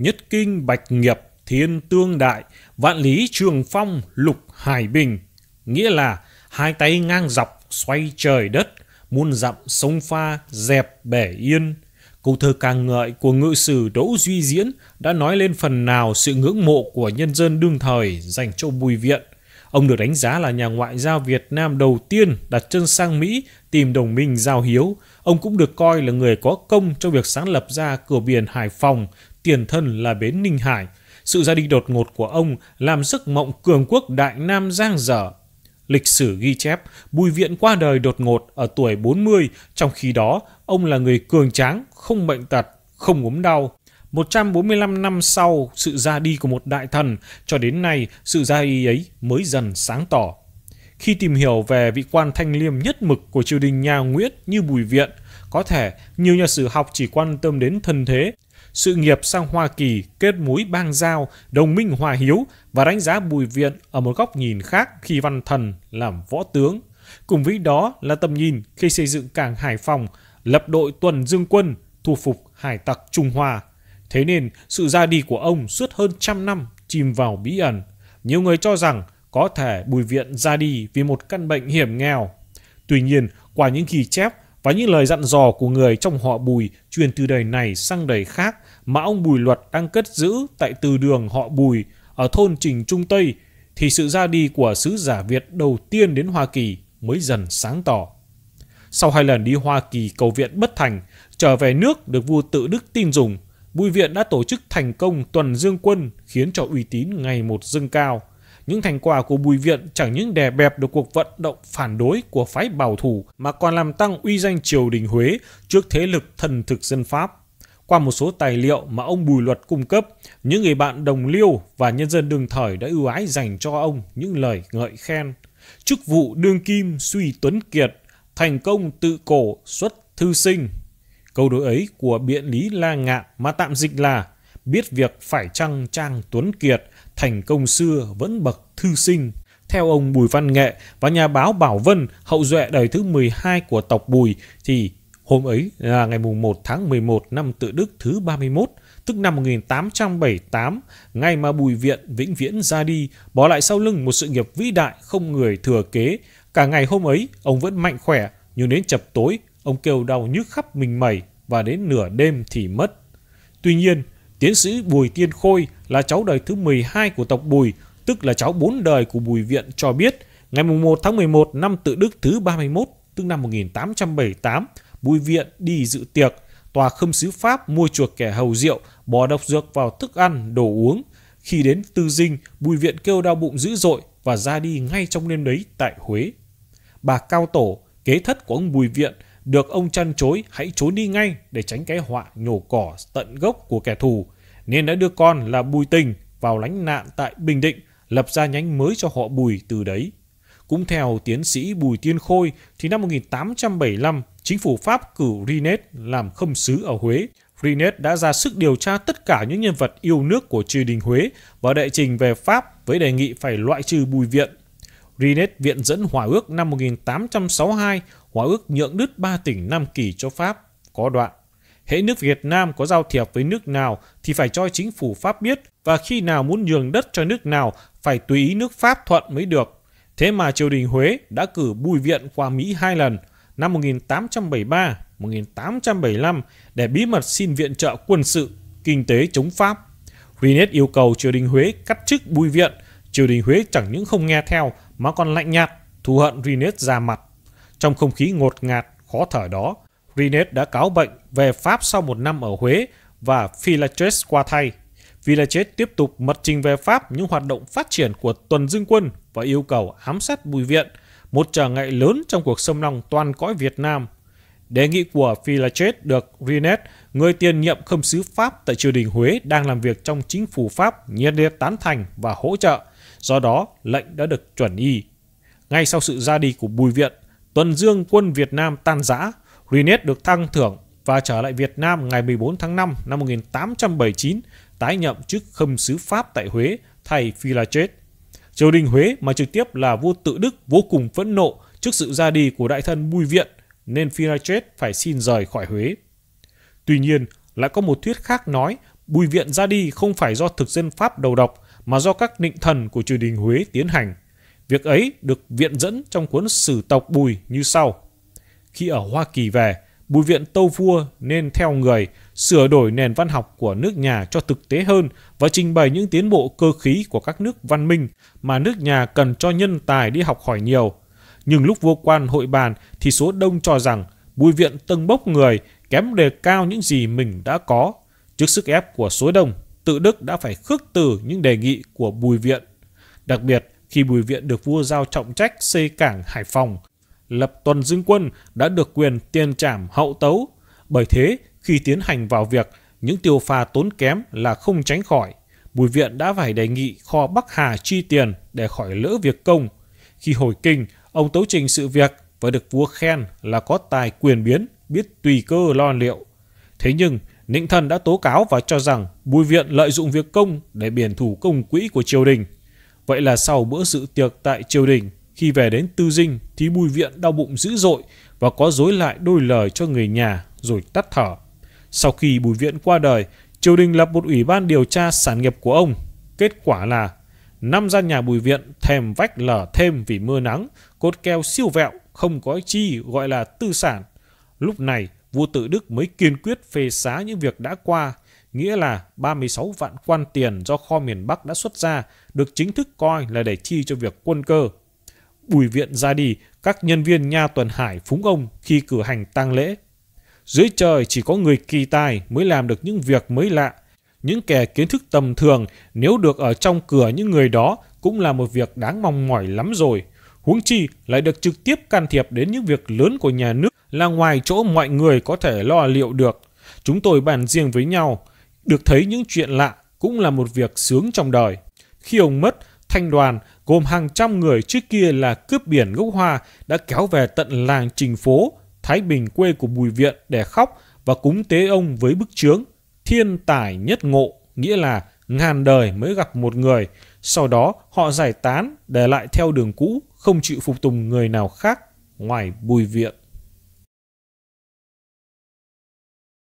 nhất kinh bạch nghiệp thiên tương đại, vạn lý trường phong lục hải bình. Nghĩa là hai tay ngang dọc xoay trời đất, muôn dặm sông pha dẹp bể yên. Câu thơ ca ngợi của ngự sử Đỗ Duy Diễn đã nói lên phần nào sự ngưỡng mộ của nhân dân đương thời dành cho Bùi Viện. Ông được đánh giá là nhà ngoại giao Việt Nam đầu tiên đặt chân sang Mỹ tìm đồng minh giao hiếu. Ông cũng được coi là người có công trong việc sáng lập ra cửa biển Hải Phòng tiền thân là bến Ninh Hải. Sự ra đi đột ngột của ông làm giấc mộng cường quốc Đại Nam giang dở. Lịch sử ghi chép, Bùi Viện qua đời đột ngột ở tuổi 40, trong khi đó ông là người cường tráng, không bệnh tật, không ốm đau. 145 năm sau sự ra đi của một đại thần, cho đến nay sự ra đi ấy mới dần sáng tỏ. Khi tìm hiểu về vị quan thanh liêm nhất mực của triều đình nhà Nguyễn như Bùi Viện, có thể nhiều nhà sử học chỉ quan tâm đến thân thế, sự nghiệp sang Hoa Kỳ, kết mối bang giao, đồng minh hòa hiếu và đánh giá Bùi Viện ở một góc nhìn khác khi văn thần làm võ tướng. Cùng với đó là tầm nhìn khi xây dựng cảng Hải Phòng, lập đội tuần dương quân, thu phục hải tặc Trung Hoa. Thế nên, sự ra đi của ông suốt hơn trăm năm chìm vào bí ẩn. Nhiều người cho rằng có thể Bùi Viện ra đi vì một căn bệnh hiểm nghèo. Tuy nhiên, qua những ghi chép và những lời dặn dò của người trong họ Bùi truyền từ đời này sang đời khác mà ông Bùi Luật đang cất giữ tại từ đường họ Bùi ở thôn Trình Trung Tây thì sự ra đi của sứ giả Việt đầu tiên đến Hoa Kỳ mới dần sáng tỏ. Sau hai lần đi Hoa Kỳ cầu viện bất thành, trở về nước được vua tự đức tin dùng, Bùi Viện đã tổ chức thành công tuần dương quân khiến cho uy tín ngày một dâng cao. Những thành quả của Bùi Viện chẳng những đè bẹp được cuộc vận động phản đối của phái bảo thủ mà còn làm tăng uy danh triều đình Huế trước thế lực thần thực dân Pháp. Qua một số tài liệu mà ông Bùi Luật cung cấp, những người bạn đồng liêu và nhân dân đường thời đã ưu ái dành cho ông những lời ngợi khen. Chức vụ đương kim suy tuấn kiệt, thành công tự cổ xuất thư sinh. Câu đối ấy của biện lý La Ngạn mà tạm dịch là biết việc phải trăng Trang Tuấn Kiệt thành công xưa vẫn bậc thư sinh. Theo ông Bùi Văn Nghệ và nhà báo Bảo Vân, hậu duệ đời thứ 12 của tộc Bùi thì hôm ấy là ngày 1 tháng 11 năm tự đức thứ 31, tức năm 1878, ngày mà Bùi Viện vĩnh viễn ra đi, bỏ lại sau lưng một sự nghiệp vĩ đại không người thừa kế. Cả ngày hôm ấy, ông vẫn mạnh khỏe, nhưng đến chập tối, ông kêu đau nhức khắp mình mẩy và đến nửa đêm thì mất. Tuy nhiên, Tiến sĩ Bùi Tiên Khôi là cháu đời thứ 12 của tộc Bùi, tức là cháu bốn đời của Bùi Viện cho biết, ngày 1 tháng 11 năm Tự Đức thứ 31, tức năm 1878, Bùi Viện đi dự tiệc, tòa khâm sứ Pháp mua chuộc kẻ hầu rượu, bỏ độc dược vào thức ăn, đồ uống. Khi đến Tư Dinh, Bùi Viện kêu đau bụng dữ dội và ra đi ngay trong đêm đấy tại Huế. Bà Cao Tổ, kế thất của ông Bùi Viện, được ông chăn chối hãy trốn đi ngay để tránh cái họa nhổ cỏ tận gốc của kẻ thù. Nên đã đưa con là Bùi Tình vào lánh nạn tại Bình Định, lập ra nhánh mới cho họ Bùi từ đấy. Cũng theo tiến sĩ Bùi Tiên Khôi thì năm 1875, chính phủ Pháp cử Rinet làm khâm sứ ở Huế. Rinet đã ra sức điều tra tất cả những nhân vật yêu nước của triều đình Huế và đệ trình về Pháp với đề nghị phải loại trừ Bùi Viện Rinet viện dẫn hòa ước năm 1862, hòa ước nhượng đứt ba tỉnh Nam Kỳ cho Pháp, có đoạn. Hễ nước Việt Nam có giao thiệp với nước nào thì phải cho chính phủ Pháp biết và khi nào muốn nhường đất cho nước nào phải tùy ý nước Pháp thuận mới được. Thế mà triều đình Huế đã cử bùi viện qua Mỹ hai lần, năm 1873, 1875 để bí mật xin viện trợ quân sự, kinh tế chống Pháp. Rinet yêu cầu triều đình Huế cắt chức bùi viện, triều đình Huế chẳng những không nghe theo mà còn lạnh nhạt, thù hận Rinet ra mặt. Trong không khí ngột ngạt, khó thở đó, Rinet đã cáo bệnh về Pháp sau một năm ở Huế và Philaches qua thay. Philaches tiếp tục mật trình về Pháp những hoạt động phát triển của tuần dương quân và yêu cầu ám sát Bùi Viện, một trở ngại lớn trong cuộc xâm lăng toàn cõi Việt Nam. Đề nghị của Philaches được Rinet, người tiền nhiệm khâm sứ Pháp tại triều đình Huế đang làm việc trong chính phủ Pháp nhiệt liệt tán thành và hỗ trợ Do đó, lệnh đã được chuẩn y. Ngay sau sự ra đi của Bùi Viện, Tuần Dương quân Việt Nam tan rã, Rinet được thăng thưởng và trở lại Việt Nam ngày 14 tháng 5 năm 1879, tái nhậm chức khâm sứ Pháp tại Huế thay Philachet. Triều đình Huế mà trực tiếp là vua tự Đức vô cùng phẫn nộ trước sự ra đi của đại thân Bùi Viện nên Philachet phải xin rời khỏi Huế. Tuy nhiên, lại có một thuyết khác nói Bùi Viện ra đi không phải do thực dân Pháp đầu độc mà do các định thần của triều đình Huế tiến hành. Việc ấy được viện dẫn trong cuốn Sử tộc Bùi như sau. Khi ở Hoa Kỳ về, Bùi viện Tâu Vua nên theo người sửa đổi nền văn học của nước nhà cho thực tế hơn và trình bày những tiến bộ cơ khí của các nước văn minh mà nước nhà cần cho nhân tài đi học hỏi nhiều. Nhưng lúc vua quan hội bàn thì số đông cho rằng Bùi viện tân bốc người kém đề cao những gì mình đã có trước sức ép của số đông tự Đức đã phải khước từ những đề nghị của Bùi Viện. Đặc biệt, khi Bùi Viện được vua giao trọng trách xây cảng Hải Phòng, lập tuần dương quân đã được quyền tiền trảm hậu tấu. Bởi thế, khi tiến hành vào việc, những tiêu pha tốn kém là không tránh khỏi. Bùi Viện đã phải đề nghị kho Bắc Hà chi tiền để khỏi lỡ việc công. Khi hồi kinh, ông tấu trình sự việc và được vua khen là có tài quyền biến, biết tùy cơ lo liệu. Thế nhưng, Ninh Thần đã tố cáo và cho rằng Bùi Viện lợi dụng việc công để biển thủ công quỹ của triều đình. Vậy là sau bữa sự tiệc tại triều đình, khi về đến Tư Dinh thì Bùi Viện đau bụng dữ dội và có dối lại đôi lời cho người nhà rồi tắt thở. Sau khi Bùi Viện qua đời, triều đình lập một ủy ban điều tra sản nghiệp của ông. Kết quả là năm gian nhà Bùi Viện thèm vách lở thêm vì mưa nắng, cốt keo siêu vẹo, không có chi gọi là tư sản. Lúc này, vua tự Đức mới kiên quyết phê xá những việc đã qua, nghĩa là 36 vạn quan tiền do kho miền Bắc đã xuất ra được chính thức coi là để chi cho việc quân cơ. Bùi viện ra đi, các nhân viên nha tuần hải phúng ông khi cử hành tang lễ. Dưới trời chỉ có người kỳ tài mới làm được những việc mới lạ. Những kẻ kiến thức tầm thường nếu được ở trong cửa những người đó cũng là một việc đáng mong mỏi lắm rồi huống chi lại được trực tiếp can thiệp đến những việc lớn của nhà nước là ngoài chỗ mọi người có thể lo liệu được. Chúng tôi bàn riêng với nhau, được thấy những chuyện lạ cũng là một việc sướng trong đời. Khi ông mất, thanh đoàn gồm hàng trăm người trước kia là cướp biển gốc hoa đã kéo về tận làng Trình Phố, Thái Bình quê của Bùi Viện để khóc và cúng tế ông với bức chướng. Thiên tài nhất ngộ, nghĩa là ngàn đời mới gặp một người, sau đó họ giải tán để lại theo đường cũ, không chịu phục tùng người nào khác ngoài bùi viện.